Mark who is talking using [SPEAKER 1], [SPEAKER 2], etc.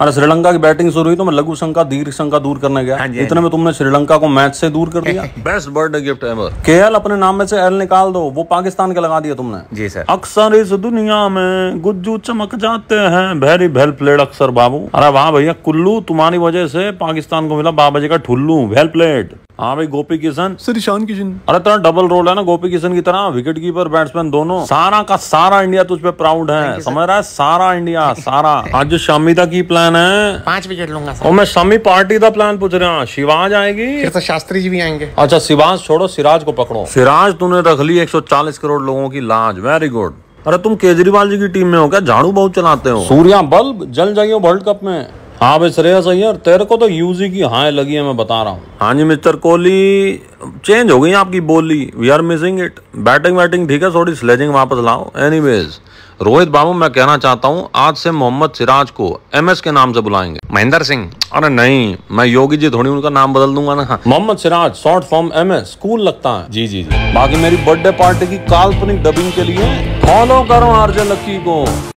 [SPEAKER 1] अरे श्रीलंका की बैटिंग शुरू हुई तो मैं लघु शंका दीर्घ शंका दूर करने गया हाँ, हाँ इतने में तुमने श्रीलंका को मैच से दूर कर दिया बेस्ट बर्थडे गिफ्ट एवर के अपने नाम में से एल निकाल दो वो पाकिस्तान के लगा दिया तुमने जी सर अक्सर इस दुनिया में गुज्जू चमक जाते हैं वेरी वेल प्लेड अक्सर बाबू अरे वाह भैया कुल्लू तुम्हारी वजह से पाकिस्तान को मिला बाबा जी का ठुल्लू वेल प्लेड हाँ भाई गोपी किशन सर ईशान किशन अरे तेरा डबल रोल है ना गोपी किशन की तरह विकेट कीपर बैट्समैन दोनों सारा का सारा इंडिया तुझ पे प्राउड है समझ रहा है सारा इंडिया सारा आज जो शामी का की प्लान है
[SPEAKER 2] पांच विकेट लूंगा और मैं
[SPEAKER 1] शामी पार्टी का प्लान पूछ रहा हूँ शिवाज आएगी फिर तो शास्त्री जी भी आएंगे अच्छा शिवाज छोड़ो सिराज को पकड़ो सिराज तूने रख ली एक करोड़ लोगों की लाज वेरी गुड अरे तुम केजरीवाल जी की टीम में हो क्या झाड़ू बहुत चलाते हो सूर्या बल्ब जल जाइयो वर्ल्ड कप में हाँ भाई श्रेया श्रेयस अय्यर तेरे को तो यूज ही की हाँ लगी है मैं बता रहा हूँ हाँ जी मिस्टर कोहली चेंज हो गई आपकी बोली we are missing it batting waiting ठीक है थोड़ी स्लेजिंग वापस लाओ एनी रोहित बाबू मैं कहना चाहता हूँ आज से मोहम्मद सिराज को एम के नाम से बुलाएंगे महेंद्र सिंह अरे नहीं मैं योगी जी थोड़ी उनका नाम बदल दूंगा ना Mohammed Siraj short form M S cool लगता है जी जी जी बाकी मेरी बर्थडे पार्टी की काल्पनिक डबिंग के लिए फॉलो करो आरजे लक्की को